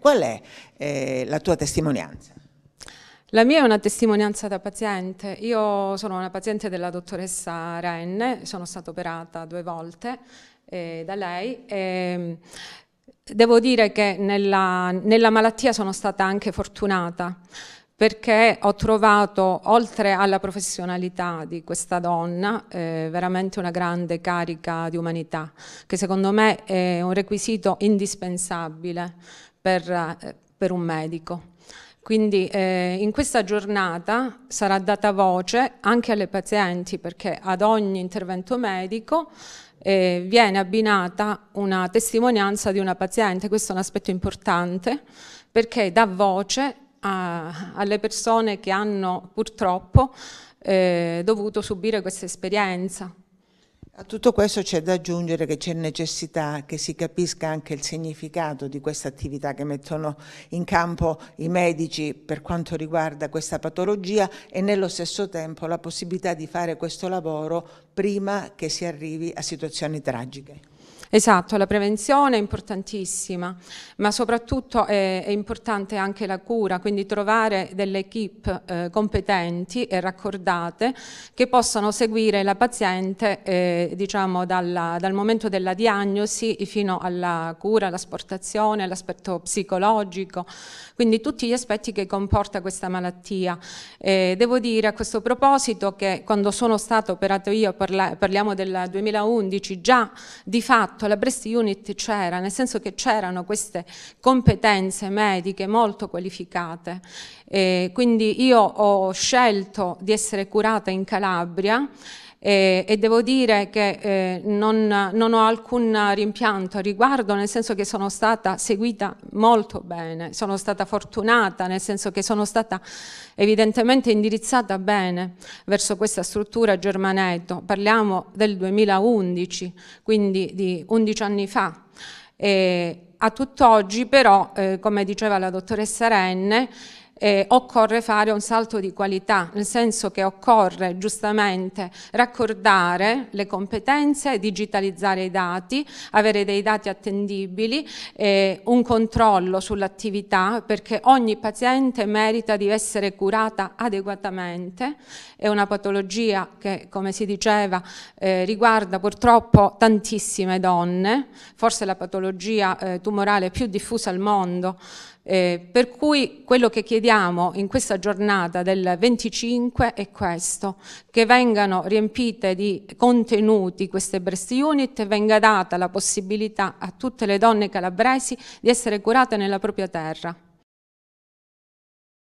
Qual è eh, la tua testimonianza? La mia è una testimonianza da paziente. Io sono una paziente della dottoressa Renne, sono stata operata due volte eh, da lei. E, ehm, devo dire che nella, nella malattia sono stata anche fortunata perché ho trovato, oltre alla professionalità di questa donna, eh, veramente una grande carica di umanità, che secondo me è un requisito indispensabile per, eh, per un medico. Quindi eh, in questa giornata sarà data voce anche alle pazienti perché ad ogni intervento medico eh, viene abbinata una testimonianza di una paziente, questo è un aspetto importante perché dà voce a, alle persone che hanno purtroppo eh, dovuto subire questa esperienza. A tutto questo c'è da aggiungere che c'è necessità che si capisca anche il significato di questa attività che mettono in campo i medici per quanto riguarda questa patologia e nello stesso tempo la possibilità di fare questo lavoro prima che si arrivi a situazioni tragiche. Esatto, la prevenzione è importantissima, ma soprattutto è, è importante anche la cura, quindi trovare delle equip eh, competenti e raccordate che possano seguire la paziente eh, diciamo dalla, dal momento della diagnosi fino alla cura, all'asportazione, all'aspetto psicologico, quindi tutti gli aspetti che comporta questa malattia. Eh, devo dire a questo proposito che quando sono stato operato io, parla, parliamo del 2011, già di fatto fatto la Breast Unit c'era, nel senso che c'erano queste competenze mediche molto qualificate. E eh, quindi io ho scelto di essere curata in Calabria e, e devo dire che eh, non, non, ho alcun rimpianto a riguardo, nel senso che sono stata seguita molto bene, sono stata fortunata, nel senso che sono stata evidentemente indirizzata bene verso questa struttura Germaneto. Parliamo del 2011, quindi di 11 anni fa. E a tutt'oggi però, eh, come diceva la dottoressa Renne, eh, occorre fare un salto di qualità, nel senso che occorre giustamente raccordare le competenze, digitalizzare i dati, avere dei dati attendibili, eh, un controllo sull'attività perché ogni paziente merita di essere curata adeguatamente, è una patologia che come si diceva eh, riguarda purtroppo tantissime donne, forse la patologia eh, tumorale più diffusa al mondo, eh, per cui quello che chiediamo in questa giornata del 25 è questo, che vengano riempite di contenuti queste breast unit e venga data la possibilità a tutte le donne calabresi di essere curate nella propria terra.